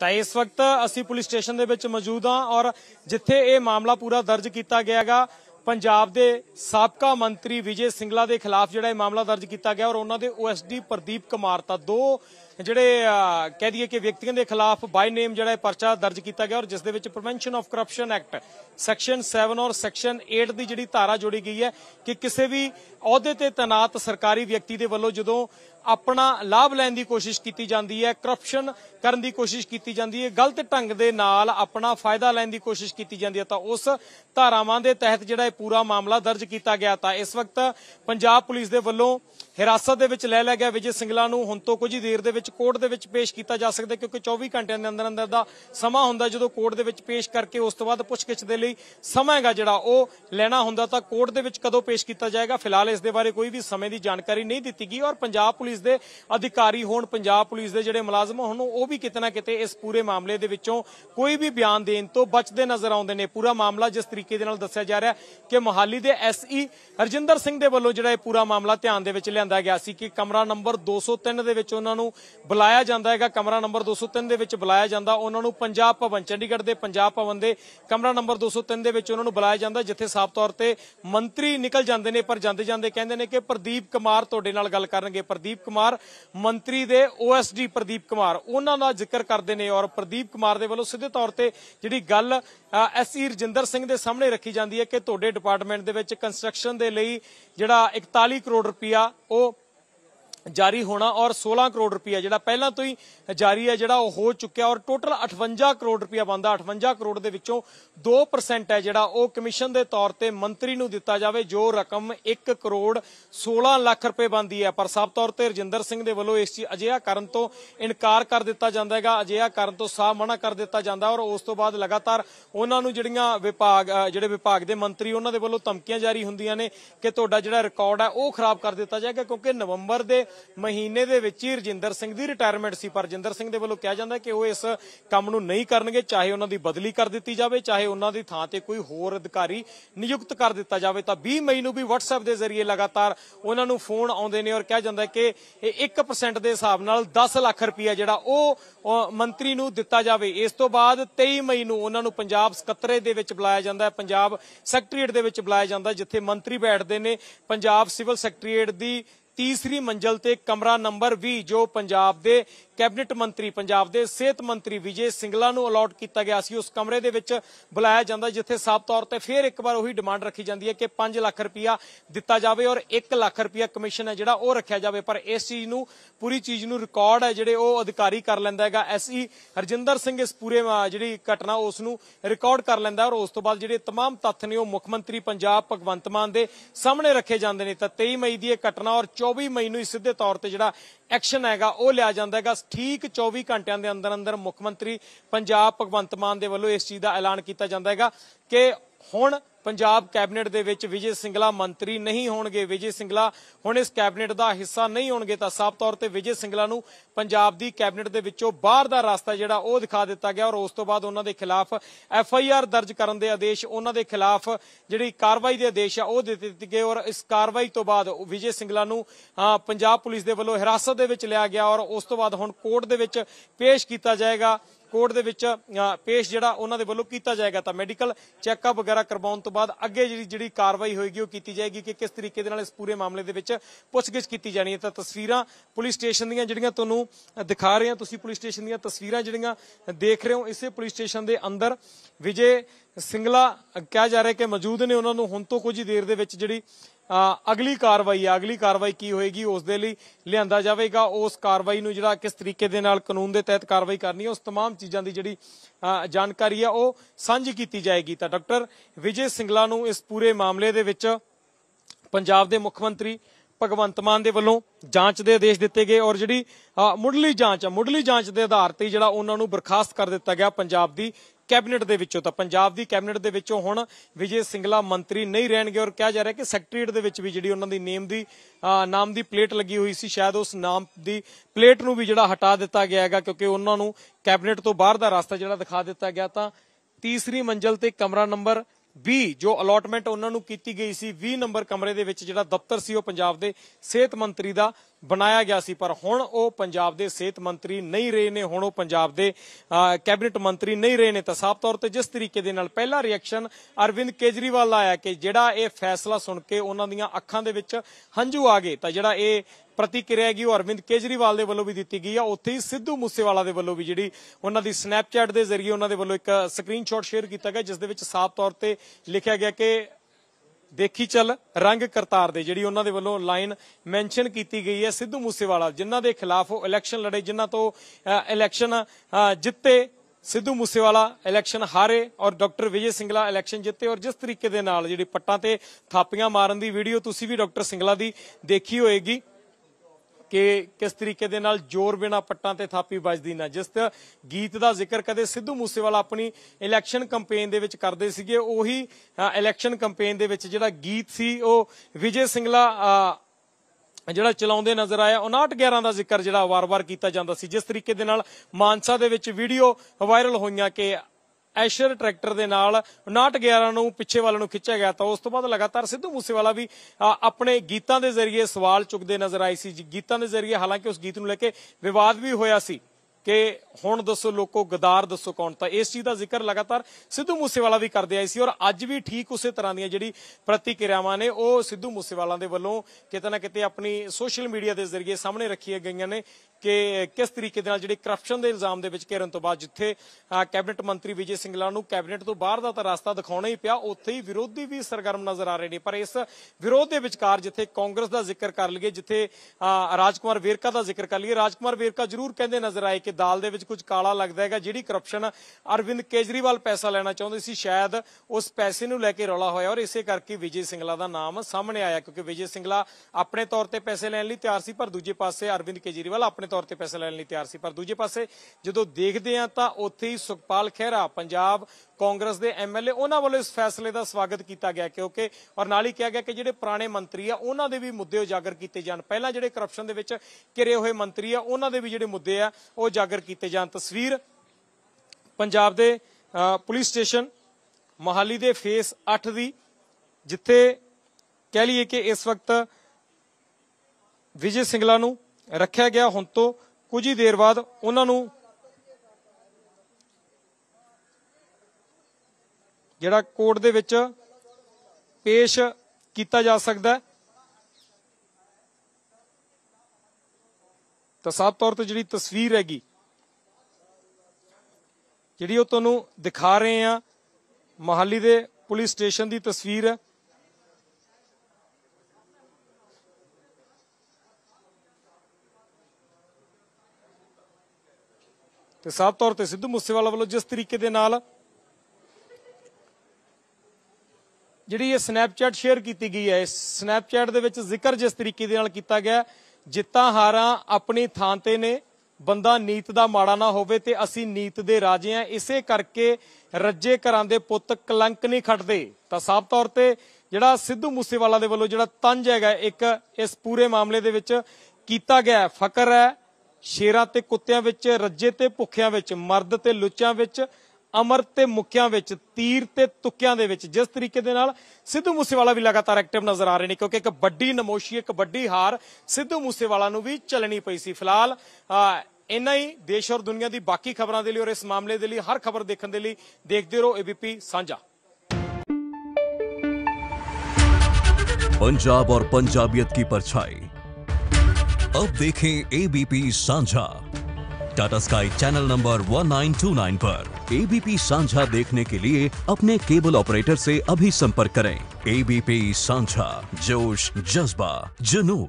ਤਾਂ ਇਸ ਵਕਤ ਅਸੀਂ ਪੁਲਿਸ ਸਟੇਸ਼ਨ ਦੇ ਵਿੱਚ ਮੌਜੂਦ ਹਾਂ ਔਰ ਜਿੱਥੇ ਇਹ ਮਾਮਲਾ ਪੂਰਾ ਦਰਜ ਕੀਤਾ ਗਿਆਗਾ ਪੰਜਾਬ ਦੇ ਸਾਬਕਾ ਮੰਤਰੀ ਵਿਜੇ ਸਿੰਗਲਾ ਦੇ ਖਿਲਾਫ ਜਿਹੜਾ ਇਹ ਮਾਮਲਾ ਦਰਜ ਕੀਤਾ ਗਿਆ ਔਰ ਉਹਨਾਂ ਦੇ ਓਐਸਡੀ ਪ੍ਰਦੀਪ ਕੁਮਾਰ ਤਾਂ ਦੋ ਜਿਹੜੇ ਕਹਿ ਦਈਏ ਕਿ ਵਿਅਕਤੀਆਂ ਦੇ ਖਿਲਾਫ ਬਾਈ ਨੇਮ ਜਿਹੜਾ ਇਹ ਪਰਚਾ ਦਰਜ ਕੀਤਾ ਗਿਆ ਔਰ ਜਿਸ ਦੇ ਵਿੱਚ prevention of corruption act section 7 ਔਰ ਸੈਕਸ਼ਨ 8 ਦੀ ਜਿਹੜੀ ਧਾਰਾ ਜੋੜੀ ਗਈ ਹੈ ਕਿ ਕਿਸੇ ਵੀ ਅਹੁਦੇ ਤੇ ਤਨਾਤ ਸਰਕਾਰੀ ਵਿਅਕਤੀ ਦੇ ਵੱਲੋਂ ਜਦੋਂ ਆਪਣਾ ਲਾਭ ਲੈਣ ਦੀ ਕੋਸ਼ਿਸ਼ ਕੀਤੀ ਜਾਂਦੀ ਹੈ ਕਰਪਸ਼ਨ ਕਰਨ ਦੀ ਕੋਸ਼ਿਸ਼ ਕੀਤੀ ਜਾਂਦੀ ਹੈ ਗਲਤ ਢੰਗ ਦੇ ਨਾਲ ਆਪਣਾ ਫਾਇਦਾ ਲੈਣ ਦੀ ਕੋਸ਼ਿਸ਼ ਕੀਤੀ ਜਾਂਦੀ ਹੈ ਤਾਂ ਉਸ ਧਾਰਾਵਾਂ ਦੇ ਤਹਿਤ ਜਿਹੜਾ ਇਹ ਪੂਰਾ ਮਾਮਲਾ ਦਰਜ ਕੀਤਾ ਗਿਆ ਤਾਂ ਇਸ ਵਕਤ ਪੰਜਾਬ ਪੁਲਿਸ ਦੇ ਵੱਲੋਂ ਹਿਰਾਸਤ ਦੇ ਵਿੱਚ ਲੈ ਲਿਆ ਗਿਆ ਵਿਜੇ ਸਿੰਗਲਾ ਨੂੰ ਹੁਣ ਤੋਂ ਕੁਝ ਹੀ ਦੇਰ ਦੇ ਵਿੱਚ ਕੋਰਟ ਦੇ ਵਿੱਚ ਪੇਸ਼ ਕੀਤਾ ਜਾ ਸਕਦਾ ਕਿਉਂਕਿ 24 ਘੰਟਿਆਂ ਦੇ ਅੰਦਰ ਅੰਦਰ ਦਾ ਸਮਾਂ ਹੁੰਦਾ ਜਦੋਂ ਕੋਰਟ ਦੇ ਵਿੱਚ ਪੇਸ਼ ਕਰਕੇ ਉਸ ਤੋਂ ਬਾਅਦ ਪੁੱਛਗਿੱਛ ਦੇ ਲਈ ਸਮਾਂ ਹੈਗਾ ਜਿਹੜਾ ਉਹ ਲੈਣਾ ਹੁੰਦਾ ਤਾਂ ਕੋਰਟ ਦੇ ਵਿੱਚ ਕਦੋਂ ਪੇਸ਼ ਕੀਤਾ ਜਾਏਗਾ ਫਿਲਹਾਲ ਇਸ ਦੇ ਬਾਰੇ ਕੋਈ ਵੀ ਸਮੇਂ ਦੀ ਜਾਣਕਾਰੀ ਨਹੀਂ ਦਿੱਤੀ ਗਈ ਔਰ ਪੰਜਾਬ ਪੁਲਿਸ ਪੁਲਿਸ ਦੇ ਅਧਿਕਾਰੀ ਹੋਣ ਪੰਜਾਬ ਪੁਲਿਸ ਦੇ ਜਿਹੜੇ ਮੁਲਾਜ਼ਮ ਹੋਣ ਉਹ ਵੀ ਕਿਤੇ ਨਾ ਕਿਤੇ ਇਸ ਪੂਰੇ ਮਾਮਲੇ ਦੇ ਵਿੱਚੋਂ ਕੋਈ ਵੀ ਬਿਆਨ ਦੇਣ ਤੋਂ ਬਚਦੇ ਨਜ਼ਰ ਆਉਂਦੇ ਨੇ ਪੂਰਾ ਮਾਮਲਾ ਜਿਸ ਤਰੀਕੇ ਦੇ ਨਾਲ ਦੱਸਿਆ ਜਾ ਰਿਹਾ ਕਿ ਮੋਹਾਲੀ ਦੇ ਐਸਈ ਹਰਜਿੰਦਰ ਸਿੰਘ ਦੇ ਵੱਲੋਂ ਜਿਹੜਾ ਇਹ ਪੂਰਾ ਮਾਮਲਾ ਧਿਆਨ ਦੇ ਵਿੱਚ ਲਿਆਂਦਾ ਗਿਆ ਸੀ ਕਿ ਕਮਰਾ ਨੰਬਰ 203 ਦੇ ਵਿੱਚ ਉਹਨਾਂ ਨੂੰ ਬੁਲਾਇਆ ਜਾਂਦਾ ਹੈਗਾ ਕਮਰਾ ਨੰਬਰ 203 ਦੇ ਵਿੱਚ ਬੁਲਾਇਆ ਜਾਂਦਾ ਉਹਨਾਂ ਨੂੰ ਪੰਜਾਬ ਭਵਨ ਚੰਡੀਗੜ੍ਹ ਦੇ ਪੰਜਾਬ ਭਵਨ ਦੇ ਕਮਰਾ ਨੰਬਰ 203 ਦੇ ਵਿੱਚ ਉਹਨਾਂ ਨੂੰ ਬੁਲਾਇਆ ਜਾਂਦਾ ਜਿੱਥੇ ਸਾਫ਼ ਤੌਰ ਤੇ ਮੰਤਰੀ ਨਿਕਲ ਜਾਂਦੇ ਨੇ ਪਰ ਜਾਂਦੇ ਜਾਂਦੇ ਕਹਿੰਦੇ ਨੇ ਕਿ ਪ੍ਰਦੀਪ ਕੁਮਾਰ ਤੁਹਾਡੇ ਨਾਲ ਗੱਲ ਕਰਨਗੇ ਪ੍ਰਦੀਪ ਪ੍ਰਦੀਪ ਕੁਮਾਰ ਮੰਤਰੀ ਦੇ ਓਐਸਡੀ ਪ੍ਰਦੀਪ ਕੁਮਾਰ ਉਹਨਾਂ ਦਾ ਜ਼ਿਕਰ ਕਰਦੇ ਨੇ ਔਰ ਪ੍ਰਦੀਪ ਕੁਮਾਰ ਦੇ ਵੱਲੋਂ ਸਿੱਧੇ ਤੌਰ ਤੇ ਜਿਹੜੀ ਗੱਲ ਐਸਈ ਰਜਿੰਦਰ ਸਿੰਘ ਦੇ ਸਾਹਮਣੇ ਰੱਖੀ ਜਾਂਦੀ ਹੈ ਕਿ ਤੁਹਾਡੇ ਡਿਪਾਰਟਮੈਂਟ ਦੇ ਵਿੱਚ ਕੰਸਟਰਕਸ਼ਨ ਦੇ ਲਈ ਜਿਹੜਾ 41 ਕਰੋੜ ਰੁਪਇਆ ਉਹ ਜਾਰੀ ਹੋਣਾ ਔਰ 16 ਕਰੋੜ ਰੁਪਏ ਜਿਹੜਾ ਪਹਿਲਾਂ ਤੋਂ ਹੀ ਜਾਰੀ ਹੈ ਜਿਹੜਾ ਉਹ ਹੋ ਚੁੱਕਿਆ ਔਰ ਟੋਟਲ 58 ਕਰੋੜ ਰੁਪਏ ਬੰਦਾ 58 ਕਰੋੜ ਦੇ ਵਿੱਚੋਂ 2% ਹੈ ਜਿਹੜਾ ਉਹ ਕਮਿਸ਼ਨ ਦੇ ਤੌਰ ਤੇ ਮੰਤਰੀ ਨੂੰ ਦਿੱਤਾ ਜਾਵੇ ਜੋ ਰਕਮ 1 ਕਰੋੜ 16 ਲੱਖ ਰੁਪਏ ਬੰਦੀ ਹੈ ਪਰ ਸਭ ਤੌਰ ਤੇ ਰਜਿੰਦਰ ਸਿੰਘ ਦੇ ਵੱਲੋਂ ਇਸ ਅਜਿਹਾ ਕਰਨ ਤੋਂ ਇਨਕਾਰ ਕਰ ਦਿੱਤਾ ਜਾਂਦਾ ਹੈਗਾ ਅਜਿਹਾ ਕਰਨ ਤੋਂ ਸਾਫ ਮਨਾ ਕਰ ਦਿੱਤਾ ਜਾਂਦਾ ਔਰ ਉਸ ਤੋਂ ਬਾਅਦ ਲਗਾਤਾਰ ਉਹਨਾਂ ਨੂੰ ਜਿਹੜੀਆਂ ਵਿਭਾਗ ਜਿਹੜੇ ਵਿਭਾਗ ਦੇ ਮੰਤਰੀ ਉਹਨਾਂ ਦੇ ਵੱਲੋਂ ਧਮਕੀਆਂ ਜਾਰੀ ਹੁੰਦੀਆਂ ਨੇ ਕਿ ਤੁਹਾਡਾ ਜਿਹੜਾ ਰਿਕਾਰਡ ਹੈ ਉਹ ਖਰਾਬ ਕਰ ਦਿੱਤਾ ਜਾਏਗਾ ਕਿਉਂਕਿ ਨਵੰਬਰ ਦੇ ਮਹੀਨੇ ਦੇ ਵਿੱਚ ਹੀ ਰਜਿੰਦਰ ਸਿੰਘ ਦੀ ਰਿਟਾਇਰਮੈਂਟ ਸੀ ਪਰ ਰਜਿੰਦਰ ਸਿੰਘ ਦੇ ਵੱਲੋਂ ਕਿਹਾ ਜਾਂਦਾ ਕਿ ਉਹ ਇਸ ਕੰਮ ਨੂੰ ਨਹੀਂ ਕਰਨਗੇ ਚਾਹੇ ਉਹਨਾਂ ਦੀ ਬਦਲੀ ਕਰ ਦਿੱਤੀ ਜਾਵੇ ਚਾਹੇ ਉਹਨਾਂ ਦੀ ਥਾਂ ਤੇ ਕੋਈ ਹੋਰ ਅਧਿਕਾਰੀ ਨਿਯੁਕਤ ਕਰ ਦਿੱਤਾ ਜਾਵੇ ਤਾਂ 20 ਮਈ ਨੂੰ ਵੀ WhatsApp ਦੇ ਜ਼ਰੀਏ ਲਗਾਤਾਰ ਉਹਨਾਂ ਨੂੰ ਫੋਨ ਆਉਂਦੇ ਨੇ ਔਰ ਕਿਹਾ ਜਾਂਦਾ ਕਿ ਇਹ 1% ਦੇ ਹਿਸਾਬ ਨਾਲ 10 ਲੱਖ ਰੁਪਇਆ ਜਿਹੜਾ ਉਹ ਮੰਤਰੀ ਨੂੰ ਦਿੱਤਾ ਜਾਵੇ ਇਸ ਤੋਂ ਬਾਅਦ 23 ਮਈ ਨੂੰ ਉਹਨਾਂ ਨੂੰ ਪੰਜਾਬ ਸਕੱਤਰੇ ਦੇ ਵਿੱਚ ਬੁਲਾਇਆ ਜਾਂਦਾ ਹੈ ਪੰਜਾਬ ਸੈਕਟਰੀਏਟ ਦੇ ਵਿੱਚ ਬੁਲਾਇਆ ਜਾਂਦਾ ਜਿੱਥੇ ਮੰਤਰੀ ਬੈਠਦੇ ਨੇ ਪੰਜਾਬ ਸਿਵਲ ਸੈਕਟਰੀਏਟ ਦੀ ਤੀਸਰੀ ਮੰਜ਼ਲ ਤੇ ਕਮਰਾ ਨੰਬਰ 20 ਜੋ ਪੰਜਾਬ ਦੇ ਕੈਬਨਿਟ ਮੰਤਰੀ ਪੰਜਾਬ ਦੇ ਸਿਹਤ ਮੰਤਰੀ ਵਿਜੇ ਸਿੰਗਲਾ ਨੂੰ ਅਲਾਟ ਕੀਤਾ ਗਿਆ ਸੀ ਉਸ ਕਮਰੇ ਦੇ ਵਿੱਚ ਬੁਲਾਇਆ ਜਾਂਦਾ ਜਿੱਥੇ ਸਾਫ ਤੌਰ ਤੇ ਫਿਰ ਇੱਕ ਵਾਰ ਉਹੀ ਡਿਮਾਂਡ ਰੱਖੀ ਜਾਂਦੀ ਹੈ ਕਿ 5 ਲੱਖ ਰੁਪਇਆ ਦਿੱਤਾ ਜਾਵੇ ਔਰ 1 ਲੱਖ ਰੁਪਇਆ ਕਮਿਸ਼ਨ ਹੈ ਜਿਹੜਾ ਉਹ ਰੱਖਿਆ ਜਾਵੇ ਪਰ ਇਸ ਚੀਜ਼ ਨੂੰ ਪੂਰੀ ਚੀਜ਼ ਨੂੰ ਰਿਕਾਰਡ ਹੈ ਜਿਹੜੇ ਉਹ ਅਧਿਕਾਰੀ ਕਰ ਲੈਂਦਾ ਹੈਗਾ ਐਸਈ ਹਰਜਿੰਦਰ ਸਿੰਘ ਇਸ ਪੂਰੇ ਜਿਹੜੀ ਘਟਨਾ ਉਸ ਨੂੰ ਰਿਕਾਰਡ ਕਰ ਲੈਂਦਾ ਔਰ ਉਸ ਤੋਂ ਬਾਅਦ ਜਿਹੜੇ तमाम ਤੱਥ ਨੇ ਉਹ ਮੁੱਖ ਮੰਤਰੀ ਪੰਜਾਬ ਭਗਵੰਤ ਮਾਨ ਦੇ ਸਾਹਮਣੇ ਰੱਖੇ ਜਾਂਦੇ ਨੇ ਤਾਂ 23 ਮਈ ਦੀ ਇਹ ਘਟਨਾ ਔਰ 24 ਮਈ ਨੂੰ ਹੀ ਸਿੱਧੇ ਤੌਰ ਤੇ ਜਿਹੜਾ ਐਕਸ਼ਨ ਹੈਗਾ ਉਹ ਲਿਆ ਜਾਂਦਾ ਹੈਗਾ ਠੀਕ 24 ਘੰਟਿਆਂ ਦੇ ਅੰਦਰ ਅੰਦਰ ਮੁੱਖ ਮੰਤਰੀ ਪੰਜਾਬ ਭਗਵੰਤ ਮਾਨ ਦੇ ਵੱਲੋਂ ਇਸ ਚੀਜ਼ ਦਾ ਐਲਾਨ ਕੀਤਾ ਜਾਂਦਾ ਹੈਗਾ ਕਿ ਹੁਣ ਪੰਜਾਬ ਕੈਬਨਿਟ ਦੇ ਵਿੱਚ ਵਿਜੇ ਸਿੰਗਲਾ ਮੰਤਰੀ ਨਹੀਂ ਹੋਣਗੇ ਵਿਜੇ ਸਿੰਗਲਾ ਹੁਣ ਇਸ ਕੈਬਨਿਟ ਦਾ ਹਿੱਸਾ ਨਹੀਂ ਹੋਣਗੇ ਤਾਂ ਸਾਫ਼ ਤੌਰ ਤੇ ਵਿਜੇ ਸਿੰਗਲਾ ਨੂੰ ਪੰਜਾਬ ਦੀ ਕੈਬਨਿਟ ਦੇ ਵਿੱਚੋਂ ਬਾਹਰ ਦਾ ਰਸਤਾ ਜਿਹੜਾ ਉਹ ਦਿਖਾ ਦਿੱਤਾ ਗਿਆ ਔਰ ਉਸ ਤੋਂ ਬਾਅਦ ਉਹਨਾਂ ਦੇ ਖਿਲਾਫ ਐਫ ਆਈ ਆਰ ਦਰਜ ਕਰਨ ਦੇ ਆਦੇਸ਼ ਉਹਨਾਂ ਦੇ ਖਿਲਾਫ ਜਿਹੜੀ ਕਾਰਵਾਈ ਦੇ ਆਦੇਸ਼ ਆ ਉਹ ਦੇ ਦਿੱਤੇ ਗਏ ਔਰ ਇਸ ਕਾਰਵਾਈ ਤੋਂ ਬਾਅਦ ਵਿਜੇ ਸਿੰਗਲਾ ਨੂੰ ਪੰਜਾਬ ਪੁਲਿਸ ਦੇ ਵੱਲੋਂ ਹਿਰਾਸਤ ਦੇ ਵਿੱਚ ਲਿਆ ਗਿਆ ਔਰ ਉਸ ਤੋਂ ਬਾਅਦ ਹੁਣ ਕੋਰਟ ਦੇ ਵਿੱਚ ਪੇਸ਼ ਕੀਤਾ ਜਾਏਗਾ ਕੋਰਟ ਦੇ ਵਿੱਚ ਪੇਸ਼ ਜਿਹੜਾ ਉਹਨਾਂ ਦੇ ਵੱਲੋਂ ਕੀਤਾ ਜਾਏਗਾ ਤਾਂ ਮੈਡੀਕਲ ਚੈੱਕਅਪ ਵਗੈਰਾ ਕਰਵਾਉਣ ਤੋਂ ਬਾਅਦ ਅੱਗੇ ਜਿਹੜੀ ਜਿਹੜੀ ਕਾਰਵਾਈ ਹੋਏਗੀ ਉਹ ਕੀਤੀ ਜਾਏਗੀ ਕਿ ਕਿਸ ਤਰੀਕੇ ਦੇ ਨਾਲ ਇਸ ਪੂਰੇ ਮਾਮਲੇ ਦੇ ਵਿੱਚ ਪੁੱਛਗਿੱਛ ਕੀਤੀ ਜਾਣੀ ਹੈ ਤਾਂ ਤਸਵੀਰਾਂ ਪੁਲਿਸ ਸਟੇਸ਼ਨ ਦੀਆਂ ਜਿਹੜੀਆਂ ਤੁਹਾਨੂੰ ਦਿਖਾ ਰਹੇ ਹਾਂ ਤੁਸੀਂ ਪੁਲਿਸ ਸਟੇਸ਼ਨ ਦੀਆਂ ਤਸਵੀਰਾਂ ਜਿਹੜੀਆਂ ਦੇਖ ਰਹੇ ਹੋ ਇਸੇ ਪੁਲਿਸ ਸਟੇਸ਼ਨ ਦੇ ਅੰਦਰ ਵਿਜੇ ਸਿੰਗਲਾ ਕਿਹਾ ਜਾ ਰਿਹਾ ਕਿ ਮੌਜੂਦ ਨੇ ਉਹਨਾਂ ਨੂੰ ਹੁਣ ਤੋਂ ਕੁਝ ਹੀ ਦੇਰ ਦੇ ਵਿੱਚ ਜਿਹੜੀ ਅਗਲੀ ਕਾਰਵਾਈ ਆ ਅਗਲੀ ਕਾਰਵਾਈ ਕੀ ਹੋਏਗੀ ਉਸ ਦੇ ਲਈ ਲਿਆਂਦਾ ਜਾਵੇਗਾ ਉਸ ਕਾਰਵਾਈ ਨੂੰ ਜਿਹੜਾ ਕਿਸ ਤਰੀਕੇ ਦੇ ਨਾਲ ਕਾਨੂੰਨ ਦੇ ਤਹਿਤ ਕਾਰਵਾਈ ਕਰਨੀ ਹੈ ਉਸ तमाम ਚੀਜ਼ਾਂ ਦੀ ਜਿਹੜੀ ਜਾਣਕਾਰੀ ਹੈ ਉਹ ਸਾਂਝੀ ਕੀਤੀ ਜਾਏਗੀ ਤਾਂ ਡਾਕਟਰ ਵਿਜੇ ਸਿੰਗਲਾ ਨੂੰ ਇਸ ਪੂਰੇ ਮਾਮਲੇ ਦੇ ਵਿੱਚ ਪੰਜਾਬ ਦੇ ਮੁੱਖ ਮੰਤਰੀ ਭਗਵੰਤ ਮਾਨ ਦੇ ਵੱਲੋਂ ਜਾਂਚ ਦੇ ਆਦੇਸ਼ ਦਿੱਤੇ ਗਏ ਔਰ ਜਿਹੜੀ ਮੁੱਢਲੀ ਜਾਂਚ ਹੈ ਮੁੱਢਲੀ ਜਾਂਚ ਦੇ ਆਧਾਰ ਤੇ ਜਿਹੜਾ ਉਹਨਾਂ ਨੂੰ ਬਰਖਾਸਤ ਕਰ ਦਿੱਤਾ ਗਿਆ ਪੰਜਾਬ ਦੀ ਕੈਬਨਿਟ ਦੇ ਵਿੱਚੋਂ ਤਾਂ ਪੰਜਾਬ ਦੀ ਕੈਬਨਿਟ ਦੇ ਵਿੱਚੋਂ ਹੁਣ ਵਿਜੇ ਸਿੰਗਲਾ ਮੰਤਰੀ ਨਹੀਂ ਰਹਿਣਗੇ ਔਰ ਕਿਹਾ ਜਾ ਰਿਹਾ ਕਿ ਸੈਕਟਰੀਏਟ ਦੇ ਵਿੱਚ ਵੀ ਜਿਹੜੀ ਉਹਨਾਂ ਦੀ ਨੇਮ ਦੀ ਨਾਮ ਦੀ ਪਲੇਟ ਲੱਗੀ ਹੋਈ ਸੀ ਸ਼ਾਇਦ ਉਸ ਨਾਮ ਦੀ ਪਲੇਟ ਨੂੰ ਵੀ ਜਿਹੜਾ ਹਟਾ ਦਿੱਤਾ ਗਿਆ ਹੈਗਾ ਕਿਉਂਕਿ ਉਹਨਾਂ ਨੂੰ ਕੈਬਨਿਟ ਤੋਂ ਬਾਹਰ ਦਾ ਰਸਤਾ ਜਿਹੜਾ ਦਿਖਾ ਦਿੱਤਾ ਗਿਆ ਤਾਂ ਤੀਸਰੀ ਮੰਜ਼ਲ ਤੇ ਕਮਰਾ ਨੰਬਰ 20 ਜੋ ਅਲੋਟਮੈਂਟ ਉਹਨਾਂ ਨੂੰ ਕੀਤੀ ਗਈ ਸੀ 20 ਨੰਬਰ ਕਮਰੇ ਦੇ ਵਿੱਚ ਜਿਹੜਾ ਦਫ਼ਤਰ ਸੀ ਉਹ ਪੰਜਾਬ ਦੇ ਸਿਹਤ ਮੰਤਰੀ ਦਾ ਬਣਾਇਆ ਗਿਆ ਸੀ ਪਰ ਹੁਣ ਉਹ ਪੰਜਾਬ ਦੇ ਸਿਹਤ ਮੰਤਰੀ ਨਹੀਂ ਰਹੇ ਨੇ ਹੁਣ ਉਹ ਪੰਜਾਬ ਦੇ ਕੈਬਨਿਟ ਮੰਤਰੀ ਨਹੀਂ ਰਹੇ ਨੇ ਤਾਂ ਸਾਫ਼ ਤੌਰ ਤੇ ਜਿਸ ਤਰੀਕੇ ਦੇ ਨਾਲ ਪਹਿਲਾ ਰਿਐਕਸ਼ਨ ਅਰਵਿੰਦ ਕੇਜਰੀਵਾਲ ਆਇਆ ਕਿ ਜਿਹੜਾ ਇਹ ਫੈਸਲਾ ਸੁਣ ਕੇ ਉਹਨਾਂ ਦੀਆਂ ਅੱਖਾਂ ਦੇ ਵਿੱਚ ਹੰਝੂ ਆ ਗਏ ਤਾਂ ਜਿਹੜਾ ਇਹ ਪ੍ਰਤੀਕਿਰਿਆ ਹੈਗੀ ਉਹ ਅਰਵਿੰਦ ਕੇਜਰੀਵਾਲ ਦੇ ਵੱਲੋਂ ਵੀ ਦਿੱਤੀ ਗਈ ਆ ਉੱਥੇ ਹੀ ਸਿੱਧੂ ਮੂਸੇਵਾਲਾ ਦੇ ਵੱਲੋਂ ਵੀ ਜਿਹੜੀ ਉਹਨਾਂ ਦੀ ਸਨੈਪਚੈਟ ਦੇ ਜ਼ਰੀਏ ਉਹਨਾਂ ਦੇ ਵੱਲੋਂ ਇੱਕ ਸਕਰੀਨਸ਼ਾਟ ਸ਼ੇਅਰ ਕੀਤਾ ਗਿਆ ਜਿਸ ਦੇ ਵਿੱਚ ਸਾਫ਼ ਤੌਰ ਤੇ ਲਿਖਿਆ ਗਿਆ ਕਿ ਦੇਖੀ ਚੱਲ ਰੰਗ ਕਰਤਾਰ ਦੇ ਜਿਹੜੀ ਉਹਨਾਂ ਦੇ ਵੱਲੋਂ ਲਾਈਨ ਮੈਂਸ਼ਨ ਕੀਤੀ ਗਈ ਹੈ ਸਿੱਧੂ ਮੂਸੇਵਾਲਾ ਜਿਨ੍ਹਾਂ ਦੇ ਖਿਲਾਫ ਉਹ ਇਲੈਕਸ਼ਨ ਲੜੇ ਜਿਨ੍ਹਾਂ ਤੋਂ ਇਲੈਕਸ਼ਨ ਜਿੱਤੇ ਸਿੱਧੂ ਮੂਸੇਵਾਲਾ ਇਲੈਕਸ਼ਨ ਹਾਰੇ ਔਰ ਡਾਕਟਰ ਵਿਜੇ ਸਿੰਗਲਾ ਇਲੈਕਸ਼ਨ ਜਿੱਤੇ ਔਰ ਜਿਸ ਤਰੀਕੇ ਦੇ ਨਾਲ ਜਿਹੜੀ ਪੱਟਾਂ ਤੇ ਥਾਪੀਆਂ ਮਾਰਨ ਦੀ ਵੀਡੀਓ ਤੁਸੀਂ ਵੀ ਡਾਕਟਰ ਸਿੰਗਲਾ ਦੀ ਦੇਖੀ ਹੋਏਗੀ ਕਿ ਕਿਸ ਤਰੀਕੇ ਦੇ ਨਾਲ ਜ਼ੋਰ ਬਿਨਾ ਪੱਟਾਂ ਤੇ ਥਾਪੀ ਵੱਜਦੀ ਨਾ ਜਿਸ ਗੀਤ ਦਾ ਜ਼ਿਕਰ ਕਦੇ ਸਿੱਧੂ ਮੂਸੇਵਾਲਾ ਆਪਣੀ ਇਲੈਕਸ਼ਨ ਕੈਂਪੇਨ ਦੇ ਵਿੱਚ ਕਰਦੇ ਸੀਗੇ ਉਹੀ ਇਲੈਕਸ਼ਨ ਕੈਂਪੇਨ ਦੇ ਵਿੱਚ ਜਿਹੜਾ ਗੀਤ ਸੀ ਉਹ ਵਿਜੇ ਸਿੰਗਲਾ ਜਿਹੜਾ ਚਲਾਉਂਦੇ ਨਜ਼ਰ ਆਇਆ 5911 ਦਾ ਜ਼ਿਕਰ ਜਿਹੜਾ ਵਾਰ-ਵਾਰ ਕੀਤਾ ਜਾਂਦਾ ਸੀ ਜਿਸ ਤਰੀਕੇ ਦੇ ਨਾਲ ਮਾਨਸਾ ਦੇ ਵਿੱਚ ਵੀਡੀਓ ਵਾਇਰਲ ਹੋਈਆਂ ਕਿ ਐਸ਼ਰ ਟਰੈਕਟਰ ਦੇ ਨਾਲ 5911 ਨੂੰ ਪਿੱਛੇ ਵੱਲ ਨੂੰ ਖਿੱਚਿਆ ਗਿਆ ਤਾਂ ਉਸ ਤੋਂ ਬਾਅਦ ਲਗਾਤਾਰ ਸਿੱਧੂ ਮੂਸੇਵਾਲਾ ਵੀ ਆਪਣੇ ਗੀਤਾਂ ਦੇ ਜ਼ਰੀਏ ਸਵਾਲ ਚੁੱਕਦੇ ਨਜ਼ਰ ਆਏ ਸੀ ਗੀਤਾਂ ਦੇ ਜ਼ਰੀਏ ਹਾਲਾਂਕਿ ਉਸ ਗੀਤ ਨੂੰ ਲੈ ਕੇ ਵਿਵਾਦ ਵੀ ਹੋਇਆ ਸੀ ਕਿ ਹੁਣ ਦੱਸੋ ਲੋਕੋ ਗਦਾਰ ਦੱਸੋ ਕੌਣ ਤਾਂ ਇਸ ਚੀਜ਼ ਦਾ ਜ਼ਿਕਰ ਲਗਾਤਾਰ ਸਿੱਧੂ ਮੂਸੇਵਾਲਾ ਵੀ ਕਰਦੇ ਆਏ ਸੀ ਔਰ ਅੱਜ ਵੀ ਠੀਕ ਉਸੇ ਤਰ੍ਹਾਂ ਦੀਆਂ ਜਿਹੜੀ ਪ੍ਰਤੀਕਿਰਿਆਵਾਂ ਨੇ ਉਹ ਸਿੱਧੂ ਮੂਸੇਵਾਲਾ ਦੇ ਵੱਲੋਂ ਕਿਤੇ ਨਾ ਕਿਤੇ ਆਪਣੀ ਸੋਸ਼ਲ ਮੀਡੀਆ ਦੇ ਜ਼ਰੀਏ ਸਾਹਮਣੇ ਰੱਖੀਆਂ ਗਈਆਂ ਨੇ ਕਿ ਕਿਸ ਤਰੀਕੇ ਦੇ ਨਾਲ ਜਿਹੜੇ ਕਰਪਸ਼ਨ ਦੇ ਇਲਜ਼ਾਮ ਦੇ ਵਿੱਚ ਘੇਰਨ ਤੋਂ ਬਾਅਦ ਜਿੱਥੇ ਕੈਬਨਿਟ ਮੰਤਰੀ ਵਿਜੇ ਸਿੰਗਲਾ ਨੂੰ ਕੈਬਨਿਟ ਤੋਂ ਬਾਹਰ ਦਾ ਤਾਂ ਰਸਤਾ ਦਿਖਾਉਣਾ ਹੀ ਪਿਆ ਉੱਥੇ ਹੀ ਵਿਰੋਧੀ ਵੀ ਸਰਗਰਮ ਨਜ਼ਰ ਆ ਰਹੇ ਨੇ ਪਰ ਇਸ ਵਿਰੋਧ ਦੇ ਵਿਚਕਾਰ ਜਿੱਥੇ ਕਾਂਗਰਸ ਦਾ ਜ਼ਿਕਰ ਕਰ ਲਈਏ ਜਿੱਥੇ ਰਾਜਕੁਮਾਰ ਵੇਰਕਾ ਦਾ ਜ਼ਿਕਰ ਕਰ ਲਈਏ ਰਾਜਕੁਮਾਰ ਵੇਰਕਾ ਜ਼ਰੂਰ ਕਹਿੰਦੇ ਨਜ਼ਰ ਆਏ ਕਿ ਦਾਲ ਦੇ ਵਿੱਚ ਕੁਝ ਕਾਲਾ ਲੱਗਦਾ ਹੈਗਾ ਜਿਹੜੀ ਕਰਪਸ਼ਨ ਅਰਵਿੰਦ ਕੇਜਰੀਵਾਲ ਪੈਸਾ ਲੈਣਾ ਚਾਹੁੰਦੇ ਸੀ ਸ਼ਾਇਦ ਉਸ ਪੈਸੇ ਨੂੰ ਲੈ ਕੇ ਰੌਲਾ ਹੋਇਆ ਔਰ ਇਸੇ ਕਰਕੇ ਵਿਜੇ ਸਿੰਗਲਾ ਦਾ ਨਾਮ ਸਾਹਮਣੇ ਆਇਆ ਕਿਉਂਕਿ ਵਿਜੇ ਸਿੰਗਲਾ ਆਪਣੇ ਤੌਰ ਤੇ ਪੈਸੇ ਲੈਣ ਲਈ ਤਿਆਰ ਸੀ ਪਰ ਦੂਜੇ ਪਾਸੇ ਅਰਵਿੰਦ ਕੇਜਰੀਵਾਲ ਆਪਣੇ ਤੌਰ ਤੇ ਫੈਸਲਾ ਲੈਣ ਲਈ ਤਿਆਰ ਸੀ ਪਰ ਦੂਜੇ ਪਾਸੇ ਜਦੋਂ ਦੇਖਦੇ ਆ ਤਾਂ ਉੱਥੇ ਹੀ ਸੁਖਪਾਲ ਖਹਿਰਾ ਪੰਜਾਬ ਕਾਂਗਰਸ ਦੇ ਐਮਐਲਏ ਉਹਨਾਂ ਵੱਲੋਂ ਇਸ ਫੈਸਲੇ ਦਾ ਸਵਾਗਤ ਕੀਤਾ ਗਿਆ ਕਿਉਂਕਿ ਔਰ ਨਾਲ ਹੀ ਕਿਹਾ ਗਿਆ ਕਿ ਜਿਹੜੇ ਪੁਰਾਣੇ ਮੰਤਰੀ ਆ ਉਹਨਾਂ ਦੇ ਵੀ ਮੁੱਦੇ ਉਜਾਗਰ ਕੀਤੇ ਜਾਣ ਪਹਿਲਾਂ ਜਿਹੜੇ ਕਰਪਸ਼ਨ ਦੇ ਵਿੱਚ ਘਿਰੇ ਹੋਏ ਮੰਤਰੀ ਆ ਉਹਨਾਂ ਦੇ ਵੀ ਜਿਹੜੇ ਮੁੱਦੇ ਆ ਉਹ ਉਜਾਗਰ ਕੀਤੇ ਜਾਣ ਤਸਵੀਰ ਪੰਜਾਬ ਦੇ ਪੁਲਿਸ ਸਟੇਸ਼ਨ ਮਹਾਲੀ ਦੇ ਫੇਸ 8 ਦੀ ਜਿੱਥੇ ਕਹਿ ਲਈਏ ਕਿ ਇਸ ਵਕਤ ਵਿਜੇ ਸਿੰਘਲਾ ਨੂੰ ਰੱਖਿਆ ਗਿਆ ਹੁਣ ਤੋਂ ਕੁਝ ਹੀ ਦੇਰ ਬਾਅਦ ਉਹਨਾਂ ਨੂੰ ਜਿਹੜਾ ਕੋਰਟ ਦੇ ਵਿੱਚ ਪੇਸ਼ ਕੀਤਾ ਜਾ ਸਕਦਾ ਹੈ ਤਾਂ ਸਾਫ ਤੌਰ ਤੇ ਜਿਹੜੀ ਤਸਵੀਰ ਹੈਗੀ ਜਿਹੜੀ ਉਹ ਤੁਹਾਨੂੰ ਦਿਖਾ ਰਹੇ ਆ ਮਹਾਲੀ ਦੇ ਪੁਲਿਸ ਸਟੇਸ਼ਨ ਦੀ ਤਸਵੀਰ ਹੈ ਤੇ ਸਾਫ ਤੌਰ ਤੇ ਸਿੱਧੂ ਮੂਸੇਵਾਲਾ ਵੱਲੋਂ ਜਿਸ ਤਰੀਕੇ ਦੇ ਨਾਲ ਜਿਹੜੀ ਇਹ ਸਨੈਪਚੈਟ ਸ਼ੇਅਰ ਕੀਤੀ ਗਈ ਹੈ ਇਸ ਸਨੈਪਚੈਟ ਦੇ ਵਿੱਚ ਜ਼ਿਕਰ ਜਿਸ ਤਰੀਕੇ ਦੇ ਨਾਲ ਕੀਤਾ ਗਿਆ ਜਿੱਤਾਂ ਹਾਰਾਂ ਆਪਣੀ ਥਾਂ ਤੇ ਨੇ ਬੰਦਾ ਨੀਤ ਦਾ ਮਾੜਾ ਨਾ ਹੋਵੇ ਤੇ ਅਸੀਂ ਨੀਤ ਦੇ ਰਾਜੇ ਆ ਇਸੇ ਕਰਕੇ ਰੱਜੇ ਘਰਾਂ ਦੇ ਪੁੱਤ ਕਲੰਕ ਨਹੀਂ ਖੜਦੇ ਤਾਂ ਸਾਫ ਤੌਰ ਤੇ ਜਿਹੜਾ ਸਿੱਧੂ ਮੂਸੇਵਾਲਾ ਦੇ ਵੱਲੋਂ ਜਿਹੜਾ ਤੰਜ ਹੈਗਾ ਇੱਕ ਇਸ ਪੂਰੇ ਮਾਮਲੇ ਦੇ ਵਿੱਚ ਕੀਤਾ ਗਿਆ ਫਕਰ ਹੈ ਸ਼ੇਰਾਂ ਤੇ ਕੁੱਤਿਆਂ ਵਿੱਚ ਰੱਜੇ ਤੇ ਭੁੱਖਿਆਂ ਵਿੱਚ ਮਰਦ ਤੇ ਲੁੱਚਾਂ ਵਿੱਚ ਅਮਰ ਤੇ ਮੁੱਕਿਆਂ ਵਿੱਚ ਤੀਰ ਤੇ ਤੁੱਕਿਆਂ ਦੇ ਵਿੱਚ ਜਿਸ ਤਰੀਕੇ ਦੇ ਨਾਲ ਸਿੱਧੂ ਮੂਸੇਵਾਲਾ ਵੀ ਲਗਾਤਾਰ ਐਕਟਿਵ ਨਜ਼ਰ ਆ ਰਹੇ ਨੇ ਕਿਉਂਕਿ ਇੱਕ ਵੱਡੀ ਨਮੋਸ਼ੀ ਇੱਕ ਵੱਡੀ ਹਾਰ ਸਿੱਧੂ ਮੂਸੇਵਾਲਾ ਨੂੰ ਵੀ ਚੱਲਣੀ ਪਈ ਸੀ ਫਿਲਹਾਲ ਇੰਨਾ ਹੀ ਦੇਸ਼ ਔਰ ਦੁਨੀਆ ਦੀ ਬਾਕੀ ਖਬਰਾਂ ਦੇ ਲਈ ਔਰ ਇਸ ਮਾਮਲੇ ਦੇ ਲਈ ਹਰ ਖਬਰ ਦੇਖਣ ਦੇ ਲਈ ਦੇਖਦੇ ਰਹੋ ਏਬੀਪੀ ਸਾਂਝਾ ਪੰਜਾਬ ਔਰ ਪੰਜਾਬੀਅਤ ਦੀ ਪਰਛਾਈ अब देखें एबीपी सांझा टाटा स्काई चैनल नंबर 1929 पर एबीपी सांझा देखने के लिए अपने केबल ऑपरेटर से अभी संपर्क करें एबीपी सांझा जोश जज्बा जुनून